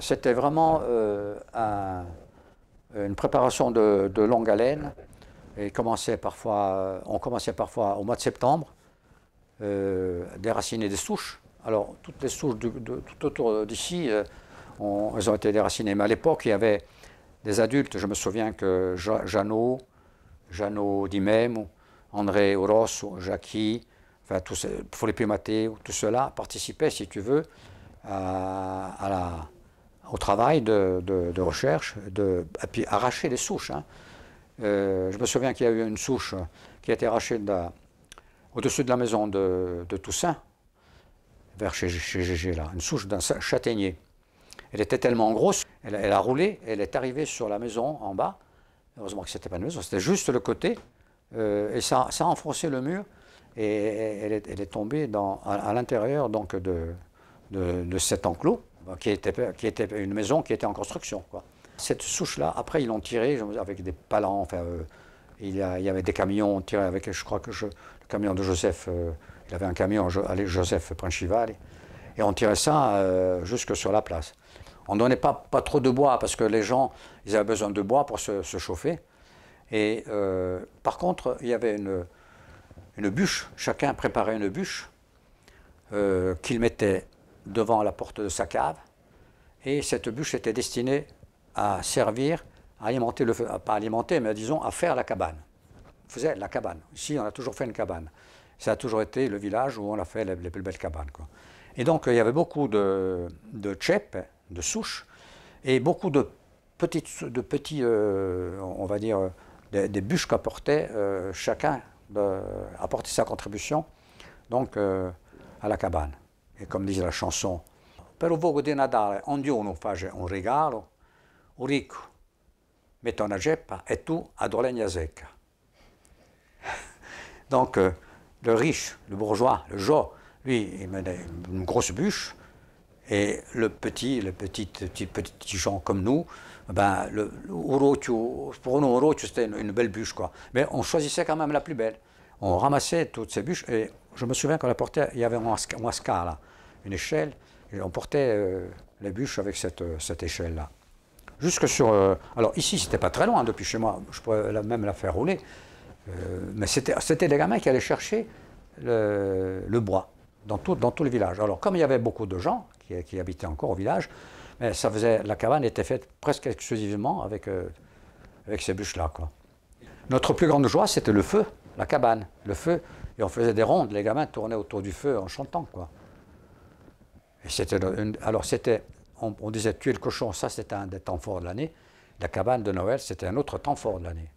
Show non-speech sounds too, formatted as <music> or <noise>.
C'était vraiment euh, une préparation de, longue haleine. Et parfois, euh, on commençait parfois au mois de septembre, à euh, déraciner des souches. Alors, toutes les souches de, tout autour d'ici, elles ont été déracinées. Mais à l'époque, il y avait des adultes. Je me souviens que Jeannot, Jeannot d'Imem, André Horos, Jackie, enfin, tous, les tout cela participaient, si tu veux, à la au travail de, recherche, de, puis arracher les souches. Hein. Euh, je me souviens qu'il y a eu une souche qui a été arrachée au-dessus de la maison de, Toussaint, vers chez, Gégé, là, une souche d'un châtaignier. Elle était tellement grosse, elle, a roulé, elle est arrivée sur la maison en bas. Heureusement que ce n'était pas une maison, c'était juste le côté, euh, et ça, a enfoncé le mur, et elle est, tombée à, l'intérieur donc de, de cet enclos. Euh, qui était, une maison qui était en construction. Quoi. Cette souche-là, après, ils l'ont tirée avec des palans. Enfin, euh, il, y avait des camions tirés avec, je crois que le camion de Joseph, euh, il avait un camion, allez, Joseph Principal, et on tirait ça jusque sur la place. On ne donnait pas, pas trop de bois parce que les gens, ils avaient besoin de bois pour se, chauffer. Et par contre, il y avait une, une bûche, chacun préparait une bûche qu'il mettait devant la porte de sa cave. Et cette bûche était destinée à servir, à alimenter le feu, euh, pas alimenter, mais disons à faire la cabane. On faisait la cabane. Ici, on a toujours fait une cabane. Ça a toujours été le village où on a fait les, plus belles cabanes. Et donc, euh, il y avait beaucoup de, de tchèpes, de souches, et beaucoup de petites, de petits, euh, on va dire, des, bûches qu'apportait chacun, apportait sa contribution donc à la cabane. Et comme dit la chanson, per un fuoco di Natale ognuno face un regalo, un ricco met una ceppa et tout a legna secca. <laughs> Donc euh, le riche, le bourgeois, le jo, lui, il met une grosse bûche, et le petit, le petit, petit, petit gens comme nous, ben, le, le, pour nous, un c'était une, une belle bûche, quoi. Mais on choisissait quand même la plus belle on ramassait toutes ces bûches et je me souviens qu'on la portait, il y avait un wasca là, une échelle, et on portait euh, les bûches avec cette, euh, échelle là. Jusque sur. Euh, alors ici, c'était pas très loin hein, depuis chez moi, je pourrais même la faire rouler, mais c'était des gamins qui allaient chercher le, bois dans tout, dans tout le village. Alors comme il y avait beaucoup de gens qui, qui habitaient encore au village, mais ça faisait, la cabane était faite presque exclusivement avec, avec ces bûches là. Quoi. Notre plus grande joie, c'était le feu la cabane, le feu. Et on faisait des rondes, les gamins tournaient autour du feu en chantant, quoi. Et c'était alors c'était, on, on, disait tuer le cochon, ça c'était un des temps forts de l'année. La cabane de Noël, c'était un autre temps fort de l'année.